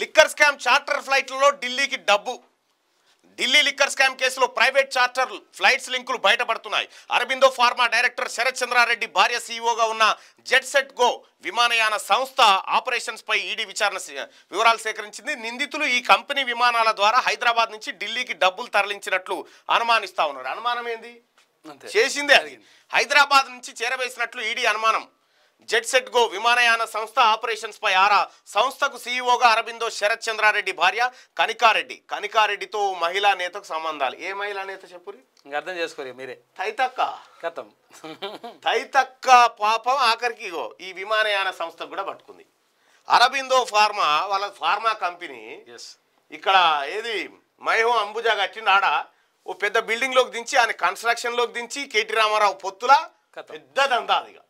Liquor scam charter ఫ్లైట్లలో ఢిల్లీకి డబ్బు ఢిల్లీ లిక్కర్ స్కామ్ కేసులో ప్రైవేట్ చార్టర్ ఫ్లైట్స్ లింకులు బయటపడుతున్నాయి అరబిందో ఫార్మా డైరెక్టర్ శరత్ చంద్రారెడ్డి భార్య సీఈఓగా ఉన్న జెట్ సెట్ గో విమానయాన సంస్థ ఆపరేషన్స్పై ఈడీ విచారణ వివరాలు సేకరించింది నిందితులు ఈ కంపెనీ విమానాల ద్వారా హైదరాబాద్ నుంచి ఢిల్లీకి డబ్బులు తరలించినట్లు అనుమానిస్తా ఉన్నారు అనుమానం ఏంది చేసిందే అది హైదరాబాద్ నుంచి చేరవేసినట్లు ఈడీ అనుమానం జెట్ గో విమానయాన సంస్థ ఆపరేషన్స్ పై ఆరా సంస్థకు సీఈఓగా అరబిందో శరత్ చంద్రారెడ్డి భార్య కనికారెడ్డి కనికారెడ్డితో మహిళా నేతకు సంబంధాలు ఏ మహిళా నేత చెప్పురి అర్థం చేసుకోరు మీరే తైతక్క కథం తైతక్క పాపం ఆఖరికి ఈ విమానయాన సంస్థ కూడా పట్టుకుంది అరబిందో ఫార్మా వాళ్ళ ఫార్మా కంపెనీ ఇక్కడ ఏది మహిమ అంబుజా కట్టిండు ఆడ ఓ పెద్ద బిల్డింగ్ లోకి దించి ఆయన కన్స్ట్రక్షన్ లోకి దించి కేటీ రామారావు పొత్తుల పెద్ద దందా అదిగా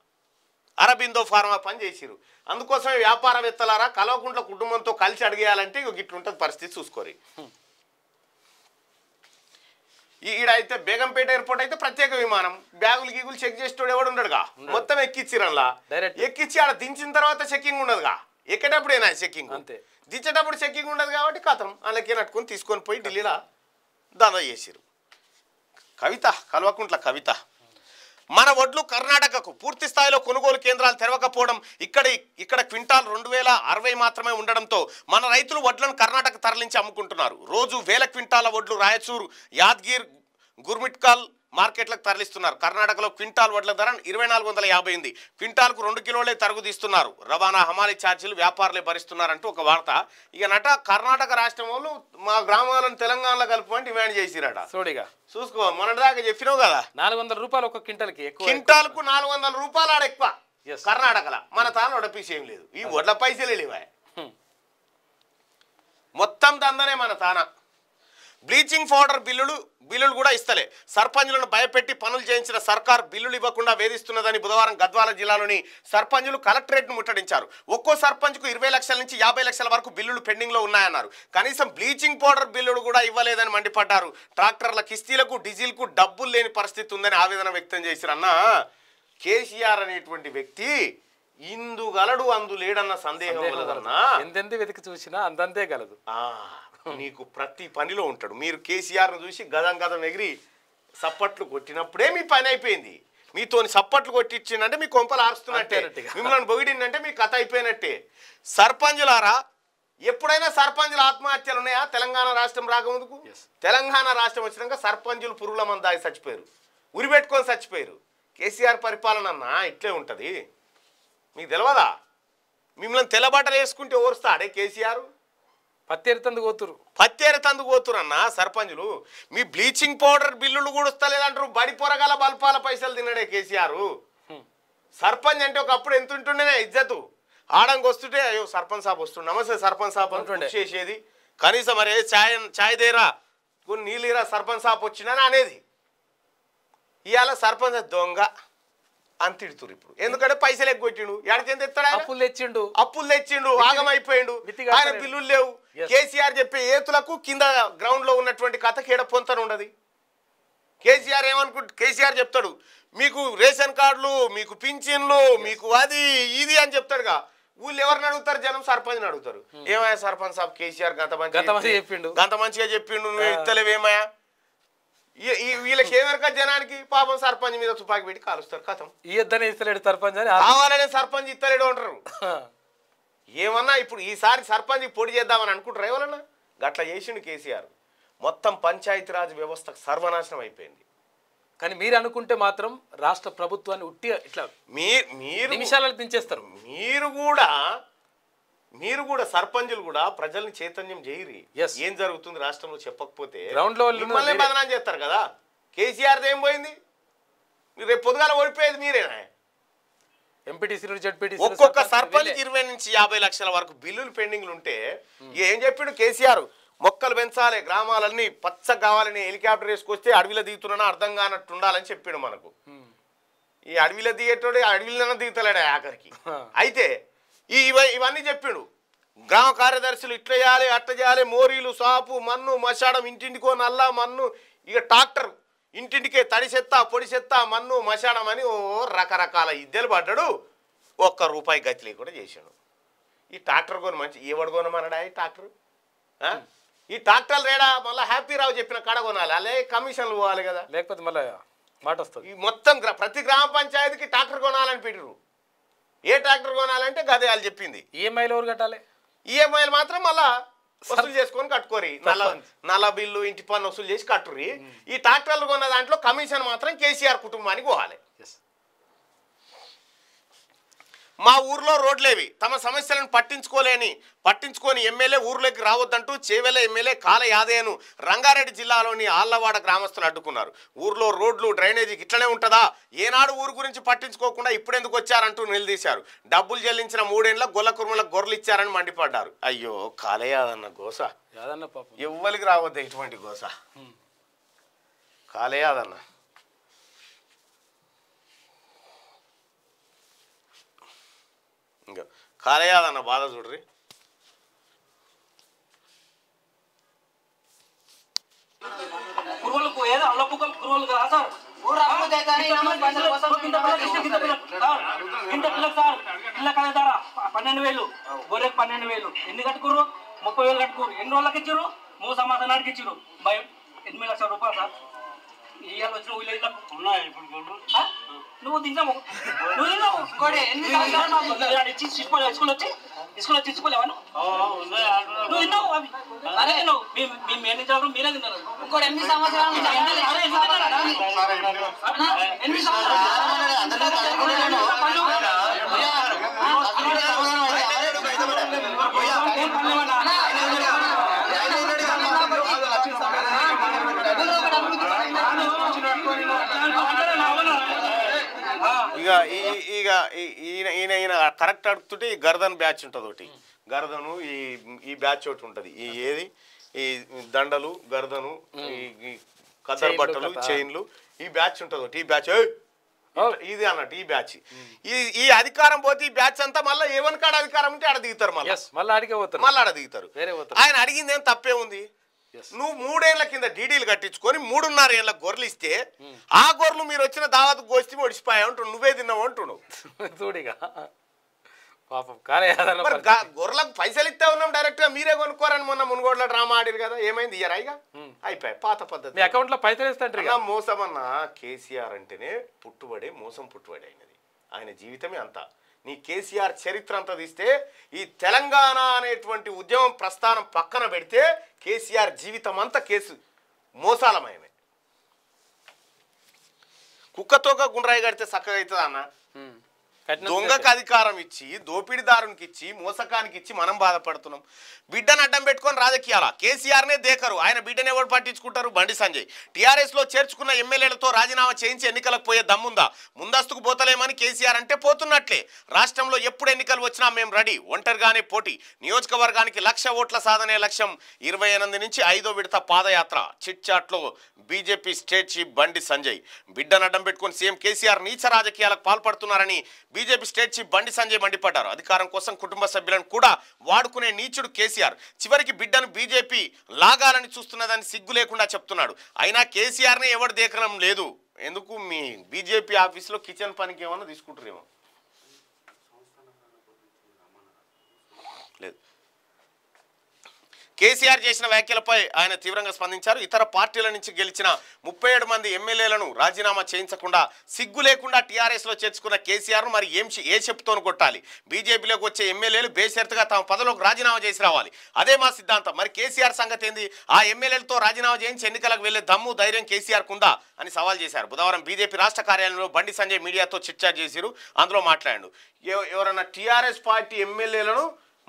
అరబిందో ఫార్మా పని చేసిరు అందుకోసం వ్యాపారవేత్తలారా కలవకుండా కుటుంబంతో కలిసి అడిగేయాలంటే ఇక ఉంటుంది పరిస్థితి చూసుకోరి ఈడైతే బేగంపేట ఎయిర్పోర్ట్ అయితే ప్రత్యేక విమానం బ్యాగులు గీగులు చెక్ చేసేటోడు ఎవడు ఉండడుగా మొత్తం డైరెక్ట్ ఎక్కిచ్చి ఆడ దించిన తర్వాత చెక్కింగ్ ఉండదుగా ఎక్కేటప్పుడేనా చెక్కింగ్ అంతే దించేటప్పుడు చెక్కింగ్ ఉండదు కాబట్టి కథం అందులోకి నట్టుకొని తీసుకొని పోయి ఢిల్లీలో దాదా చేసిరు కవిత కల్వకుంట్ల కవిత మన వడ్లు కర్ణాటకకు పూర్తి స్థాయిలో కొనుగోలు కేంద్రాలు తెరవకపోవడం ఇక్కడ ఇక్కడ క్వింటాల్ రెండు వేల అరవై మాత్రమే ఉండడంతో మన రైతులు వడ్లను కర్ణాటక తరలించి అమ్ముకుంటున్నారు రోజు వేల క్వింటాల వడ్లు రాయచూరు యాద్గిర్ గుర్మిట్కాల్ మార్కెట్లకు తరలిస్తున్నారు కర్ణాటకలో క్వింటాల్ వడ్ల ధర ఇరవై నాలుగు వందల యాభై ఉంది క్వింటాల్కు రెండు కిలోలే తరుగు తీస్తున్నారు రవాణా హమాలి ఛార్జీలు వ్యాపారులే భరిస్తున్నారంటూ ఒక వార్త ఇక నట కర్ణాటక రాష్ట్రం వాళ్ళు మా గ్రామాలను తెలంగాణలో కలుపుకొని డిమాండ్ చేసిరట చూడిగా చూసుకో మన దాకా చెప్పినావు కదా నాలుగు వందల రూపాయలు ఒక క్వింటల్కి క్వింటాల్కు నాలుగు వందల రూపాయలు ఆడ ఎక్కువ కర్ణాటకలో మన తాను వడపీస్ ఏం లేదు ఈ వడ్ల పైసలు లేవా మొత్తం దందనే మన తానా బ్లీచింగ్ పౌడర్ బిల్లులు బిల్లులు కూడా ఇస్తలే సర్పంచులను భయపెట్టి పనులు చేయించిన సర్కార్ బిల్లులు ఇవ్వకుండా వేధిస్తున్నదని బుధవారం గద్వాల జిల్లాలోని సర్పంచులు కలెక్టరేట్ను ముట్టడించారు ఒక్కో సర్పంచ్కు ఇరవై లక్షల నుంచి యాభై లక్షల వరకు బిల్లులు పెండింగ్లో ఉన్నాయన్నారు కనీసం బ్లీచింగ్ పౌడర్ బిల్లులు కూడా ఇవ్వలేదని మండిపడ్డారు ట్రాక్టర్ల కిస్తీలకు డీజిల్కు డబ్బులు లేని పరిస్థితి ఉందని ఆవేదన వ్యక్తం చేశారన్న కేసీఆర్ అనేటువంటి వ్యక్తి ఇందు గలడు అందు లేడన్న సందేహం ఎంతెంత వెతికి చూసినా అందంతే గలదు నీకు ప్రతి పనిలో ఉంటాడు మీరు కేసీఆర్ను చూసి గదం గదం ఎగిరి సప్పట్లు కొట్టినప్పుడే మీ పని అయిపోయింది మీతో సప్పట్లు కొట్టించిందంటే మీ కొంపలు ఆరుస్తున్నట్టే మిమ్మల్ని బొగిడిందంటే మీ కథ అయిపోయినట్టే సర్పంచులారా ఎప్పుడైనా సర్పంచుల ఆత్మహత్యలు ఉన్నాయా తెలంగాణ రాష్ట్రం రాకముందుకు తెలంగాణ రాష్ట్రం వచ్చినాక సర్పంచులు పురుగుల మంది దాగి చచ్చిపోయారు ఉరి పెట్టుకొని చచ్చిపోయారు కేసీఆర్ పరిపాలన అన్నా ఇట్లే ఉంటుంది మీకు తెలియదా మిమ్మల్ని తెల్లబాటలు వేసుకుంటే ఓరుస్తాడే కేసీఆర్ పత్తేరు తందు పోతురు పత్తేరు తందు పోతురు అన్న సర్పంచులు మీ బ్లీచింగ్ పౌడర్ బిల్లులు కూడా వస్తలేదంటారు బడి పొరగాల బల్పాల పైసలు తిన్నాడే కేసీఆర్ సర్పంచ్ అంటే ఒకప్పుడు ఎంత ఉంటుండే ఇజ్జతు ఆడంకి వస్తుంటే అయ్యో సర్పంచ్ సాబ్ వస్తుండే నమస్తే సర్పంచ్ సాబ్ అంటుండే చేసేది కనీసం మరి ఛాయ్ ఛాయ్ దేరా కొన్ని నీళ్ళిరా సర్పంచ్ సాబ్ వచ్చినా అనేది ఇవాళ సర్పంచ్ దొంగ అని తిడుతురు ఇప్పుడు ఎందుకంటే పైసలు ఎక్కువ ఎక్కొచ్చిండు ఎంత ఎత్తాడు అప్పులు తెచ్చిండు అప్పులు తెచ్చిండు ఆగమైపోయిండు ఆయన బిల్లులు లేవు కేసీఆర్ చెప్పే ఏతులకు కింద గ్రౌండ్ లో ఉన్నటువంటి కథ ఏడ పొంతన ఉండదు కేసీఆర్ ఏమనుకు కేసీఆర్ చెప్తాడు మీకు రేషన్ కార్డులు మీకు పింఛన్లు మీకు అది ఇది అని చెప్తాడుగా వీళ్ళు ఎవరిని అడుగుతారు జనం సర్పంచ్ని అడుగుతారు hmm. ఏమయ్యా సర్పంచ్ సాబ్ కేసీఆర్ గత మంచి చెప్పిండు గంత మంచిగా చెప్పిండు నువ్వు ఇస్తలేవు ఏమయ్యా వీళ్ళకి ఏమరక జనానికి పాపం సర్పంచ్ మీద తుపాకి పెట్టి కాలుస్తారు కథం ఇద్దరు ఇస్తలేడు సర్పంచ్ అని కావాలనే సర్పంచ్ ఇస్తలేడు అంటారు ఏమన్నా ఇప్పుడు ఈసారి సర్పంచ్కి పొడి చేద్దామని అనుకుంటారు ఎవరన్నా గట్లా చేసిండు కేసీఆర్ మొత్తం పంచాయతీరాజ్ వ్యవస్థకు సర్వనాశనం అయిపోయింది కానీ మీరు అనుకుంటే మాత్రం రాష్ట్ర ప్రభుత్వాన్ని ఉట్టి ఇట్లా మీరు నిమిషాలలో దించేస్తారు మీరు కూడా మీరు కూడా సర్పంచులు కూడా ప్రజల్ని చైతన్యం చేయరి ఏం జరుగుతుంది రాష్ట్రంలో చెప్పకపోతే మిమ్మల్ని బదనాం చేస్తారు కదా కేసీఆర్ ఏం పోయింది రేపు పొద్దుగాల ఓడిపోయేది మీరేనా ఒక్కొక్క సర్పంచ్ ఇరవై నుంచి యాభై లక్షల వరకు బిల్లులు పెండింగ్లు ఉంటే ఏం చెప్పిండు కేసీఆర్ మొక్కలు పెంచాలి గ్రామాలన్నీ పచ్చ కావాలని హెలికాప్టర్ వేసుకొస్తే అడవిలో దిగుతున్నా అర్థం కానట్టు ఉండాలని చెప్పాడు మనకు ఈ అడవిలో దిగేటోడు అడవిలో దిగుతలేడు ఆఖరికి అయితే ఈ ఇవన్నీ చెప్పిండు గ్రామ కార్యదర్శులు ఇట్లా చేయాలి అట్ట చేయాలి మోరీలు సాపు మన్ను మషాడం ఇంటింటికో నల్ల మన్ను ఇక ట్రాక్టర్ ఇంటింటికే తడి చెత్త పొడి చెత్త మన్ను మశానం అని ఓ రకరకాల ఇద్దెలు పడ్డాడు ఒక్క రూపాయి గతి లేకుండా చేశాడు ఈ ట్రాక్టర్ కొని మంచి ఏవడు కొనమన్నాడా ఈ ట్రాక్టర్ ఈ ట్రాక్టర్ రేడా మళ్ళీ హ్యాపీ రావు చెప్పిన కడ కొనాలి అలాగే కమిషన్లు పోవాలి కదా లేకపోతే మళ్ళీ మాట వస్తుంది ఈ మొత్తం ప్రతి గ్రామ పంచాయతీకి ట్రాక్టర్ కొనాలని పెట్టిరు ఏ ట్రాక్టర్ కొనాలంటే గదే చెప్పింది ఈఎంఐలు ఎవరు కట్టాలి ఈఎంఐలు మాత్రం మళ్ళీ వసూలు చేసుకొని కట్టుకోరి నల నల బిల్లు ఇంటి పన్ను వసూలు చేసి కట్టుర్రీ ఈ ట్రాక్టర్లు కొన్న దాంట్లో కమిషన్ మాత్రం కేసీఆర్ కుటుంబానికి పోవాలి మా ఊర్లో రోడ్లేవి తమ సమస్యలను పట్టించుకోలేని పట్టించుకొని ఎమ్మెల్యే ఊర్లోకి రావద్దంటూ చేవెల ఎమ్మెల్యే కాల యాదయ్యను రంగారెడ్డి జిల్లాలోని ఆళ్లవాడ గ్రామస్తులు అడ్డుకున్నారు ఊర్లో రోడ్లు డ్రైనేజీ ఇట్లనే ఉంటుందా ఏనాడు ఊరు గురించి పట్టించుకోకుండా ఇప్పుడెందుకు వచ్చారంటూ నిలదీశారు డబ్బులు చెల్లించిన మూడేండ్ల గొల్ల కురుమల గొర్రెలు ఇచ్చారని మండిపడ్డారు అయ్యో కాలయాదన్న గోస ఎవ్వరికి రావద్దు ఇటువంటి గోస కాలేయాదన్న ఇంకా కాలేయాలన్న బాధ చూడ్రి పన్నెండు వేలు గొర్రెకు పన్నెండు వేలు ఎన్ని కట్టుకుర్రు ముప్పై వేలు కట్టుకుర్రు ఎన్ని రోజులకు ఇచ్చారు మూడు సమాధానానికి ఇచ్చారు భయం ఎనిమిది లక్షల రూపాయలు సార్ ఇవాళ వచ్చిన ఉన్నాయి ఇప్పుడు నువ్వు తిన్నావు నువ్వు తిన్నావు గోడే ఎన్ని ఇచ్చి చిచ్చిపోలే స్కూల్ వచ్చి స్కూల్ వచ్చి ఇచ్చిపోలేవా నువ్వు తిన్నావు అవి అదే నువ్వు మీ మేనేజర్ మీరే తిన్నారు ఇంకోటి ఎన్ని సంవత్సరాలు ఎనిమిది సంవత్సరాలు ఇక ఇక ఈయన ఈయన ఈయన కరెక్ట్ అడుగుతుంటే ఈ గర్దన్ బ్యాచ్ ఉంటుంది ఒకటి గర్దను ఈ ఈ బ్యాచ్ ఒకటి ఉంటుంది ఈ ఏది ఈ దండలు గరదను ఈ కదర్ బట్టలు చైన్లు ఈ బ్యాచ్ ఉంటుంది ఒకటి ఈ బ్యాచ్ ఇది అన్నట్టు ఈ బ్యాచ్ ఈ ఈ అధికారం పోతే ఈ బ్యాచ్ అంతా మళ్ళీ ఏమన్నా కాడ అధికారం ఉంటే ఆడ దిగుతారు మళ్ళీ మళ్ళీ అడిగిపోతారు మళ్ళీ ఆడ దిగుతారు ఆయన అడిగింది ఏం తప్పే ఉంది నువ్వు మూడేళ్ల కింద డీడీలు కట్టించుకొని మూడున్నర ఏళ్ళ గొర్రెలు ఇస్తే ఆ గొర్రెలు మీరు వచ్చిన దావత్ గోష్టి ఒడిసిపోయా అంటున్నావు నువ్వే తిన్నావు అంటున్నావు గొర్రెలకు పైసలు ఇస్తా ఉన్నాం డైరెక్ట్ గా మీరే కొనుక్కోరని మొన్న మునుగోడ్ల డ్రామా ఆడారు కదా ఏమైంది ఇయ్యరాయిగా అయిపోయాయి పాత పద్ధతి అకౌంట్ లో పైసలు ఇస్తాంటారు మోసం అన్న కేసీఆర్ అంటేనే పుట్టుబడి మోసం పుట్టుబడి అయినది ఆయన జీవితమే అంతా నీ కేసీఆర్ చరిత్ర అంతా తీస్తే ఈ తెలంగాణ అనేటువంటి ఉద్యమం ప్రస్థానం పక్కన పెడితే కేసీఆర్ జీవితం అంతా కేసు మోసాలమయమే కుక్కతోక గుండ్రాయి కడితే చక్కగా అవుతుంది అన్న దొంగకు అధికారం ఇచ్చి దోపిడిదారునికి ఇచ్చి మోసకానికి ఇచ్చి మనం బాధపడుతున్నాం బిడ్డను అడ్డం పెట్టుకొని రాజకీయాల కేసీఆర్నే దేకరు ఆయన బిడ్డను ఎవరు పట్టించుకుంటారు బండి సంజయ్ టీఆర్ఎస్లో చేర్చుకున్న ఎమ్మెల్యేలతో రాజీనామా చేయించి ఎన్నికలకు పోయే దమ్ముందా ముందస్తుకు పోతలేమని కేసీఆర్ అంటే పోతున్నట్లే రాష్ట్రంలో ఎప్పుడు ఎన్నికలు వచ్చినా మేము రెడీ ఒంటరిగానే పోటీ నియోజకవర్గానికి లక్ష ఓట్ల సాధనే లక్ష్యం ఇరవై ఎనిమిది నుంచి ఐదో విడత పాదయాత్ర చిట్చాట్లో BJP state chief Bandi Sanjay బిడ్డను అడ్డం పెట్టుకుని సీఎం కేసీఆర్ నీచ రాజకీయాలకు పాల్పడుతున్నారని BJP state chief Bandi Sanjay మండిపడ్డారు అధికారం కోసం కుటుంబ సభ్యులను కూడా వాడుకునే నీచుడు కేసీఆర్ చివరికి బిడ్డను బీజేపీ లాగాలని చూస్తున్నదని సిగ్గు లేకుండా చెప్తున్నాడు అయినా కేసీఆర్ని ఎవరు దేకడం లేదు ఎందుకు మీ బీజేపీ ఆఫీస్లో కిచెన్ పనికి ఏమన్నా తీసుకుంటారేమో లేదు కేసీఆర్ చేసిన వ్యాఖ్యలపై ఆయన తీవ్రంగా స్పందించారు ఇతర పార్టీల నుంచి గెలిచిన ముప్పై మంది ఎమ్మెల్యేలను రాజీనామా చేయించకుండా సిగ్గు లేకుండా టీఆర్ఎస్లో చేర్చుకున్న కేసీఆర్ను మరి ఏం ఏ చెప్తోను కొట్టాలి బీజేపీలోకి వచ్చే ఎమ్మెల్యేలు బేషరతుగా తమ పదవులకు రాజీనామా చేసి రావాలి అదే మా సిద్ధాంతం మరి కేసీఆర్ సంగతి ఏంది ఆ ఎమ్మెల్యేలతో రాజీనామా చేయించి ఎన్నికలకు వెళ్లే దమ్ము ధైర్యం కేసీఆర్ కుందా అని సవాల్ చేశారు బుధవారం బీజేపీ రాష్ట్ర కార్యాలయంలో బండి సంజయ్ మీడియాతో చర్చ చేశారు అందులో మాట్లాడాడు ఎవరన్నా టీఆర్ఎస్ పార్టీ ఎమ్మెల్యేలను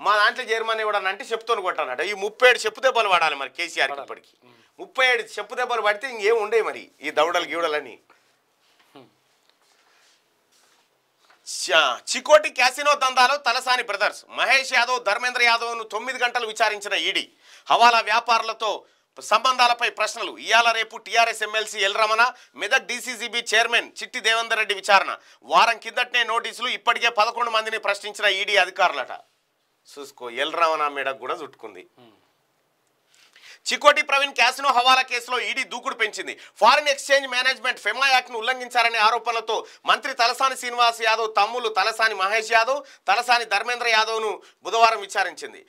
మా దాంట్లో జర్మనీ కూడా అంటే చెప్తూ కొట్టానట ఈ ముప్పై ఏడు చెప్పు దెబ్బలు పడాలి మరి కేసీఆర్ ఇప్పటికి ముప్పై ఏడు చెప్పు దెబ్బలు పడితే ఇంకేం ఉండే మరి ఈ దౌడలు గీవడలని చికోటి క్యాసినో దందాలో తలసాని బ్రదర్స్ మహేష్ యాదవ్ ధర్మేంద్ర యాదవ్ను తొమ్మిది గంటలు విచారించిన ఈడీ హవాలా వ్యాపారులతో సంబంధాలపై ప్రశ్నలు ఇయాల రేపు TRS MLC L Ramana Medak DCCB chairman Chitti Devender Reddy విచారణ వారం కిందటనే నోటీసులు ఇప్పటికే పదకొండు మందిని ప్రశ్నించిన ఈడీ అధికారులట చూసుకో ఎల్ రమణ మేడకు కూడా చుట్టుకుంది చికోటి ప్రవీణ్ క్యాసినో హవాలా కేసులో ఈడీ దూకుడు పెంచింది ఫారిన్ ఎక్స్చేంజ్ మేనేజ్మెంట్ ఫెమా యాక్ట్ను ఉల్లంఘించారనే ఆరోపణలతో మంత్రి తలసాని శ్రీనివాస్ యాదవ్ తమ్ములు తలసాని మహేష్ యాదవ్ తలసాని ధర్మేంద్ర యాదవ్ను బుధవారం విచారించింది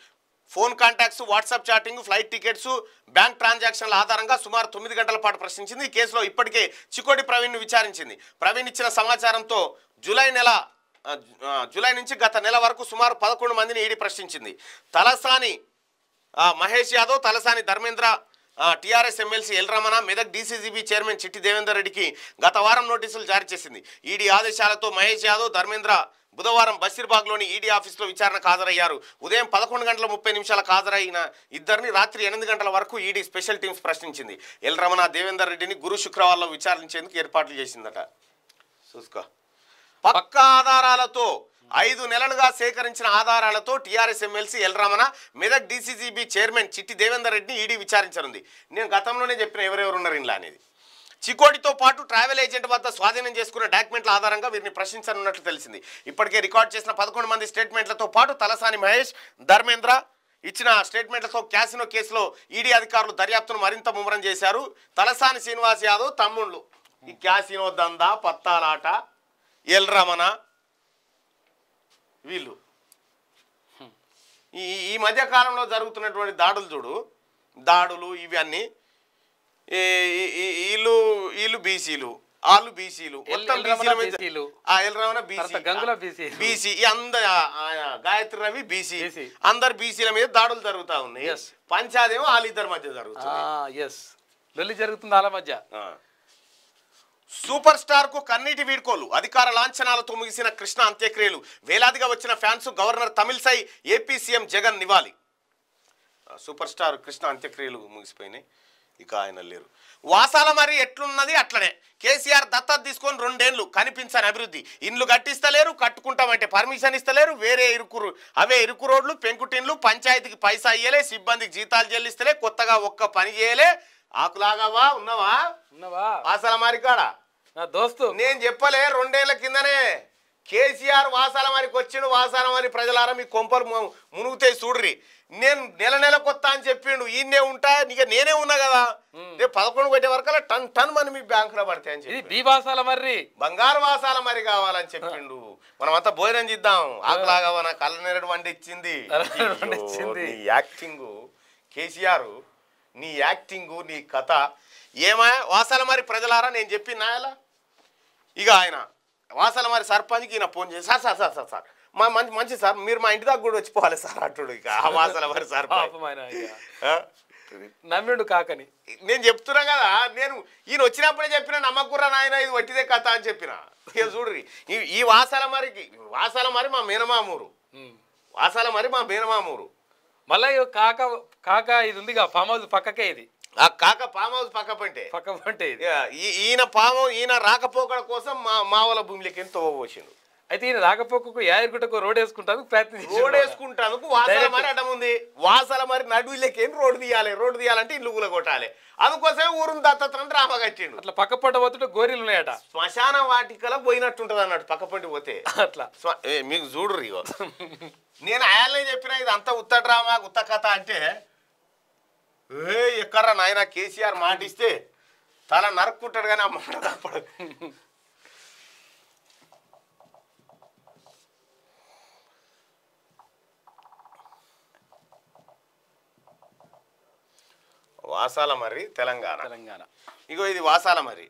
phone contacts WhatsApp chatting flight tickets bank ట్రాన్సాక్షన్ల ఆధారంగా సుమారు తొమ్మిది గంటల పాటు ప్రశ్నించింది ఈ కేసులో ఇప్పటికే చికోటి ప్రవీణ్ను విచారించింది ప్రవీణ్ ఇచ్చిన సమాచారంతో జూలై నెల జూలై నుంచి గత నెల వరకు సుమారు పదకొండు మందిని ఈడి ప్రశ్నించింది Talasani Mahesh Yadav Talasani Dharmendra TRS MLC L Ramana Medak DCCB chairman Chitti Devender రెడ్డికి గత వారం నోటీసులు జారీ చేసింది ఈడీ ఆదేశాలతో మహేష్ యాదవ్ ధర్మేంద్ర బుధవారం బషీర్బాగ్లోని ఈడీ ఆఫీసులో విచారణకు హాజరయ్యారు ఉదయం పదకొండు గంటల ముప్పై నిమిషాలకు హాజరైన ఇద్దరిని రాత్రి ఎనిమిది గంటల వరకు ఈడీ స్పెషల్ టీమ్స్ ప్రశ్నించింది ఎల్ రమణ దేవేందర్ రెడ్డిని గురు శుక్రవారంలో విచారించేందుకు ఏర్పాట్లు చేసిందట చూసుకో పక్కా ఆధారాలతో ఐదు నెలలుగా సేకరించిన ఆధారాలతో TRS MLC Ramana Medak DCCB chairman Chitti Devender రెడ్డిని ఈడీ విచారించనుంది నేను గతంలోనే చెప్పిన ఎవరెవరు ఉన్నారు ఇలా అనేది చికోటితో పాటు ట్రావెల్ ఏజెంట్ వద్ద స్వాధీనం చేసుకున్న డాక్యుమెంట్ల ఆధారంగా వీరిని ప్రశ్నించనున్నట్లు తెలిసింది ఇప్పటికే రికార్డ్ చేసిన పదకొండు మంది స్టేట్మెంట్లతో పాటు తలసాని మహేష్ ధర్మేంద్ర ఇచ్చిన స్టేట్మెంట్లతో క్యాసినో కేసులో ఈడీ అధికారులు దర్యాప్తును మరింత ముమ్మరం చేశారు తలసాని శ్రీనివాస్ యాదవ్ తమ్ముళ్ళు ఈ క్యాసినో దందా పత్తాలాట ఎల్ రమణ వీళ్ళు ఈ ఈ మధ్యకాలంలో జరుగుతున్నటువంటి దాడులు చూడు దాడులు ఇవన్నీ వీళ్ళు వీళ్ళు బీసీలు వాళ్ళు బీసీలు ఎల్ రమణ బీసీ అందరు గాయత్రి రవి బీసీ అందరు బీసీల మీద దాడులు జరుగుతూ ఉన్నాయి పంచాదేమో వాళ్ళిద్దరి మధ్య జరుగుతుంది జరుగుతుంది వాళ్ళ మధ్య సూపర్ స్టార్ కు కన్నీటి వీడ్కోలు అధికార లాంఛనాలతో ముగిసిన కృష్ణ అంత్యక్రియలు వేలాదిగా వచ్చిన fans governor Tamilisai AP CM Jagan నివాలి సూపర్ స్టార్ కృష్ణ అంత్యక్రియలు ముగిసిపోయినాయి ఇక ఆయన లేరు వాసాల మరి ఎట్లున్నది అట్లనే కేసీఆర్ దత్తత తీసుకొని రెండేళ్లు కనిపించని అభివృద్ధి ఇండ్లు కట్టిస్తలేరు కట్టుకుంటామంటే పర్మిషన్ ఇస్తలేరు వేరే ఇరుకు అవే ఇరుకు రోడ్లు పెంకుటిన్లు పంచాయతీకి పైసా ఇయ్యలే సిబ్బందికి జీతాలు చెల్లిస్తలే కొత్తగా ఒక్క పని చేయలే ఆకులాగావా ఉన్నవా ఉన్నవా వాసాల మరి కాడా నా దోస్తు నేను చెప్పలే రెండేళ్ల కిందనే కేసీఆర్ వాసాలమానికి వచ్చిండు మరి ప్రజలారా మీ కొంపలు మునుగుతాయి చూడ్రి నేను నెల నెల కొత్త అని చెప్పిండు ఈయనే ఉంటా ఇక నేనే ఉన్నా కదా రేపు పదకొండు కొట్టే వరకు టన్ టన్ మని మీ బ్యాంకు లో పడతాయని చెప్పి వాసాల మరి బంగారు వాసాల మరి కావాలని చెప్పిండు మనం అంతా భోజనం చేద్దాం ఆకులాగా మన కళ్ళ నేరడు వండి ఇచ్చింది యాక్టింగ్ కేసీఆర్ నీ యాక్టింగ్ నీ కథ ఏమా వాసాల మరి ప్రజలారా నేను చెప్పిన ఎలా ఇక ఆయన వాసల మరి సర్పంచ్కి ఈయన ఫోన్ చేసి sir sir sir sir sir మా మంచి మంచి సార్ మీరు మా ఇంటి దాకా కూడా వచ్చిపోవాలి సార్ అంటుడు ఇక ఆ వాసాల మరి సర్పంచ్ నమ్మిడు కాకని నేను చెప్తున్నా కదా నేను ఈయన వచ్చినప్పుడే చెప్పిన నమ్మకుర్రా నాయన ఇది వట్టిదే కథ అని చెప్పిన ఇక చూడ్రి ఈ వాసల మరికి వాసల మరి మా మీనమామూరు వాసల మరి మా మీనమామూరు మళ్ళీ కాక కాక ఇది ఉంది ఫామ్ హౌస్ పక్కకే ఇది ఆ కాక పామ హౌస్ పక్క పంటే పక్క పంటే ఈయన పాము ఈయన రాకపోకల కోసం మా మావల భూమిలోకి ఎంత పోసిండు అయితే ఈయన రాకపోకకు యాయగుట్టకు రోడ్ వేసుకుంటాను ప్రయత్నం రోడ్ వేసుకుంటాను వాసల మరి అడ్డం ఉంది వాసల మరి నడువులకి ఏం రోడ్డు తీయాలి రోడ్డు తీయాలంటే ఇల్లు కొట్టాలి అందుకోసమే ఊరుని దత్తతనంటే రామ కట్టిండు అట్లా పక్క పంట పోతుంటే గోరీలు ఉన్నాయట శ్మశాన వాటికల పోయినట్టుంటది అన్నట్టు పక్క పంట పోతే అట్లా మీకు చూడరు ఇగో నేను ఆయన చెప్పిన ఇది అంత ఉత్త డ్రామా ఉత్త కథ అంటే ఏ ఎక్కడ్రా నాయన కేసీఆర్ మాట ఇస్తే తల నరుక్కుంటాడు కానీ ఆ మాట వాసాల మరి తెలంగాణ తెలంగాణ ఇగో ఇది వాసాల మరి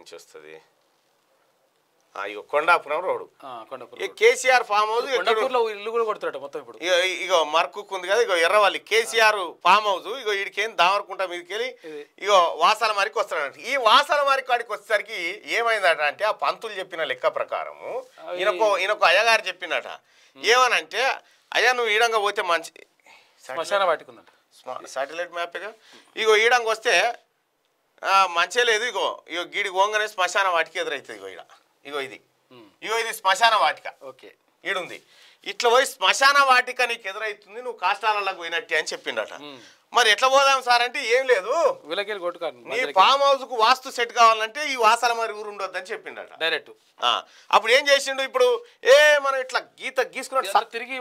నుంచి వస్తుంది ఇక Kondapuram road KCR farm house ఇల్లు కూడా ఇక మర్కుక్ ఉంది కదా ఇక ఎర్రవాలి కేసీఆర్ ఫామ్ హౌస్ ఇక వీడికేం దామరకుంట మీదకి వెళ్ళి ఇక వాసాల మారికి వస్తున్నాడు ఈ వాసాల మారికి వాడికి వచ్చేసరికి ఏమైందట అంటే ఆ పంతులు చెప్పిన లెక్క ప్రకారము ఈయనకు ఈయనకు అయ్యగారు చెప్పినట ఏమనంటే అయ్యా నువ్వు ఈడంగా పోతే మంచి శాటిలైట్ మ్యాప్గా ఇగో ఈడంగా వస్తే మంచిగా లేదు ఇగో ఇగో గీడి గోంగనే శ్మశాన వాటికి ఎదురవుతుంది ఇగో ఇక్కడ ఇగో ఇది ఇగో ఇది శ్మశాన వాటిక ఓకే ఈడుంది ఇట్లా పోయి శ్మశాన వాటిక నీకు ఎదురవుతుంది నువ్వు కాష్టాలలో పోయినట్టే అని చెప్పిండట మరి ఎట్లా పోదాం సార్ అంటే ఏం లేదు నీ ఫామ్ హౌస్ కు వాస్తు సెట్ కావాలంటే ఈ వాసన మరి ఊరు ఉండొద్దు అని చెప్పిండట డైరెక్ట్ అప్పుడు ఏం చేసిండు ఇప్పుడు ఏ మనం ఇట్లా గీత గీసుకున్నట్టు తిరిగి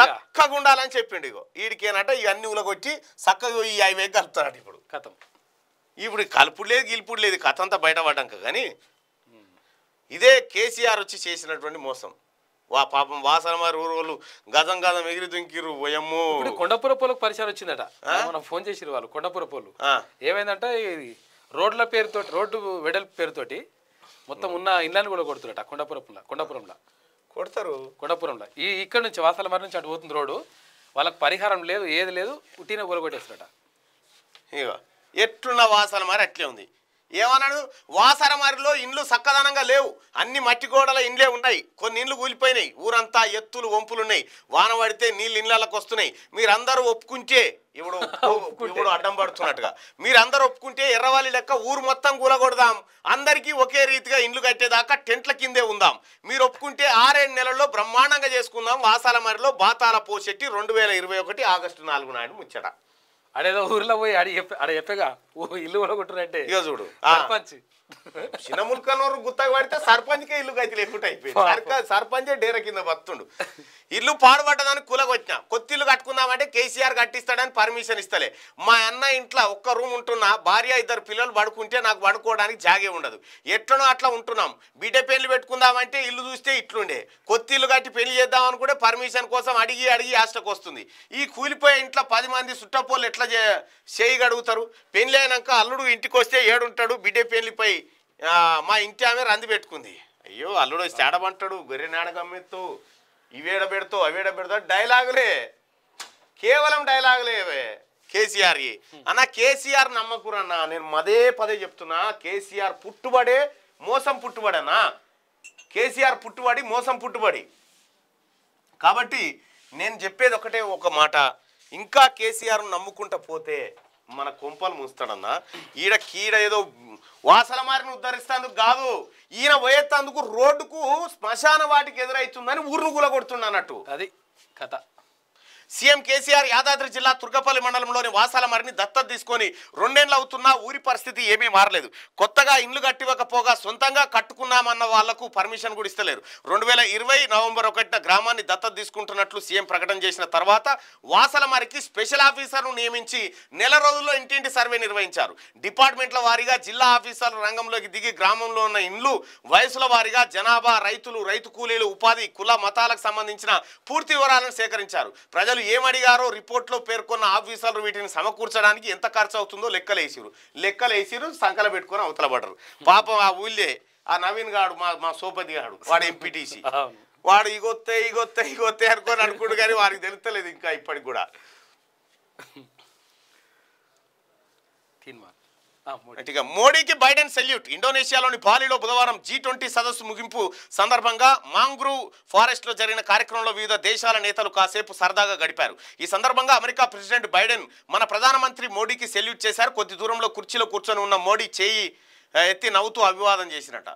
చక్కగా ఉండాలని చెప్పిండు ఇగో వీడికేనట ఇవన్నీ ఉలగొట్టి చక్కగా ఈ ఐవేకి కలుపుతాడు ఇప్పుడు కథం ఇప్పుడు కలుపుడు లేదు గిలుపుడు లేదు కథ అంతా బయటపడ్డాక కానీ ఇదే కేసీఆర్ వచ్చి చేసినటువంటి మోసం వా పాపం వాసన మరి ఊరోళ్ళు గజం గజం ఎగిరి దుంకిరు పోయమ్ము కొండపుర పోలకు పరిచయం వచ్చిందట మనం ఫోన్ చేసిన వాళ్ళు కొండపుర పోలు ఏమైందంటే రోడ్ల పేరుతో రోడ్డు వెడల్పు పేరుతోటి మొత్తం ఉన్న ఇళ్ళని కూడా కొడుతున్నట కొండపురంలో కొండపురంలో కొడతారు కొండపురంలో ఈ ఇక్కడ నుంచి వాసల మరి నుంచి అటు పోతుంది రోడ్డు వాళ్ళకి పరిహారం లేదు ఏది లేదు పుట్టిన కూలగొట్టేస్తున్నట ఇక ఎట్లున్న వాసన మరి అట్లే ఉంది ఏమన్నాడు వాసరమారిలో ఇండ్లు సక్కదనంగా లేవు అన్ని మట్టి గోడల ఇండ్లే ఉన్నాయి కొన్ని ఇండ్లు కూలిపోయినాయి ఊరంతా ఎత్తులు వంపులున్నాయి వాన పడితే నీళ్ళు ఇండ్లకు వస్తున్నాయి మీరందరూ ఒప్పుకుంటే ఇప్పుడు ఇప్పుడు అడ్డం పడుతున్నట్టుగా మీరందరూ ఒప్పుకుంటే ఎర్రవాలి లెక్క ఊరు మొత్తం కూలగొడదాం అందరికీ ఒకే రీతిగా ఇండ్లు కట్టేదాకా టెంట్ల కిందే ఉందాం మీరు ఒప్పుకుంటే ఆరేడు నెలల్లో బ్రహ్మాండంగా చేసుకుందాం వాసాలమారిలో బాతాల పోసెట్టి రెండు వేల ఇరవై ఒకటి ఆగస్టు నాలుగు నాడు ముచ్చట అడేదో ఊర్లో పోయి అడిగి చెప్పే అడ చెప్పేగా ఇల్లు కొట్టురంటే ఇక చూడు సర్పంచ్ చిన్న ముల్కనూరు గుత్తగా పడితే సర్పంచ్కే ఇల్లు కైతే లేకుండా అయిపోయింది సర్పంచే డేర కింద బతుండు ఇల్లు పాడుపడ్డదని కులగొచ్చిన కొత్త ఇల్లు కట్టుకుందామంటే కేసీఆర్ కట్టిస్తాడని పర్మిషన్ ఇస్తలే మా అన్న ఇంట్లో ఒక్క రూమ్ ఉంటున్నా భార్య ఇద్దరు పిల్లలు పడుకుంటే నాకు పడుకోవడానికి జాగే ఉండదు ఎట్లనో అట్లా ఉంటున్నాం బిడ్డ పెళ్లి పెట్టుకుందామంటే ఇల్లు చూస్తే ఇట్లుండే కొత్త ఇల్లు కట్టి పెళ్లి చేద్దాం అనుకుంటే పర్మిషన్ కోసం అడిగి అడిగి ఆశకు వస్తుంది ఈ కూలిపోయే ఇంట్లో పది మంది చుట్టపోళ్ళు ఎట్లా చేయగడుగుతారు పెళ్లి అయినాక అల్లుడు ఇంటికి వస్తే ఏడుంటాడు బిడ్డ పెళ్లిపోయి మా ఇంటి ఆమె రంది పెట్టుకుంది అయ్యో అల్లుడు చేడబంటాడు గొర్రె నాడగమ్మెత్తు ఇవేడ పెడతావు అవేడ పెడతావు డైలాగులే కేవలం డైలాగులే కేసీఆర్ అన్న కేసీఆర్ నమ్మకురన్నా నేను మదే పదే చెప్తున్నా కేసీఆర్ పుట్టుబడే మోసం పుట్టుబడన్నా కేసీఆర్ పుట్టుబడి మోసం పుట్టుబడి కాబట్టి నేను చెప్పేది ఒకటే ఒక మాట ఇంకా కేసీఆర్ నమ్ముకుంటా పోతే మన కొంపలు ముస్తాడన్నా ఈడ కీడ ఏదో వాసల మారిని ఉద్ధరిస్తేందుకు కాదు ఈయన పోయేటందుకు రోడ్డుకు శ్మశాన వాటికి ఎదురైతుందని ఊరును కొడుతున్నానట్టు అది కథ సీఎం కేసీఆర్ యాదాద్రి జిల్లా తుర్గపల్లి మండలంలోని వాసాల మరిని దత్తత తీసుకొని రెండేళ్ళు అవుతున్నా ఊరి పరిస్థితి ఏమీ మారలేదు కొత్తగా ఇండ్లు కట్టివ్వకపోగా సొంతంగా కట్టుకున్నామన్న వాళ్లకు పర్మిషన్ కూడా ఇస్తలేరు రెండు వేల ఇరవై నవంబర్ ఒకటిన గ్రామాన్ని దత్తత తీసుకుంటున్నట్లు సీఎం ప్రకటన చేసిన తర్వాత వాసల మరికి స్పెషల్ ఆఫీసర్ను నియమించి నెల రోజుల్లో ఇంటింటి సర్వే నిర్వహించారు డిపార్ట్మెంట్ల వారీగా జిల్లా ఆఫీసర్ల రంగంలోకి దిగి గ్రామంలో ఉన్న ఇండ్లు వయసుల వారీగా జనాభా రైతులు రైతు కూలీలు ఉపాధి కుల మతాలకు సంబంధించిన పూర్తి వివరాలను సేకరించారు ప్రజలు ప్రజలు ఏమడిగారో రిపోర్ట్లో పేర్కొన్న ఆఫీసర్లు వీటిని సమకూర్చడానికి ఎంత ఖర్చు అవుతుందో లెక్కలు లెక్కలు లెక్కలేసిరు సంకల పెట్టుకొని అవతల పడరు పాపం ఆ ఊళ్ళే ఆ నవీన్ గాడు మా మా సోపతి గాడు వాడు ఎంపీటీసీ వాడు ఇగొత్తే ఇగొత్తే ఇగొత్తే అనుకొని అనుకుంటు కానీ వారికి తెలుస్తలేదు ఇంకా ఇప్పటికి కూడా మోడీకి బైడెన్ సెల్యూట్ ఇండోనేషియాలోని బాలిలో బుధవారం జీ ట్వంటీ సదస్సు ముగింపు సందర్భంగా మాంగ్రూ ఫారెస్ట్ లో జరిగిన కార్యక్రమంలో వివిధ దేశాల నేతలు కాసేపు సరదాగా గడిపారు ఈ సందర్భంగా అమెరికా ప్రెసిడెంట్ బైడెన్ మన ప్రధానమంత్రి మోడీకి సెల్యూట్ చేశారు కొద్ది దూరంలో కుర్చీలో కూర్చొని ఉన్న మోడీ చేయి ఎత్తి నవ్వుతూ అభివాదం చేసినట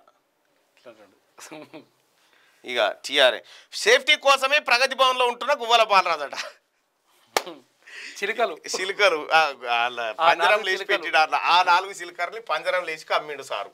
ఇక టీఆర్ఏ సేఫ్టీ కోసమే ప్రగతి భవన్లో ఉంటున్న గువ్వల అట చిలుకలు చిలుకలు పంజరం లేచి పెట్టిడు ఆ నాలుగు చిలుకర్లు పంజరం లేచి అమ్మిండు సారు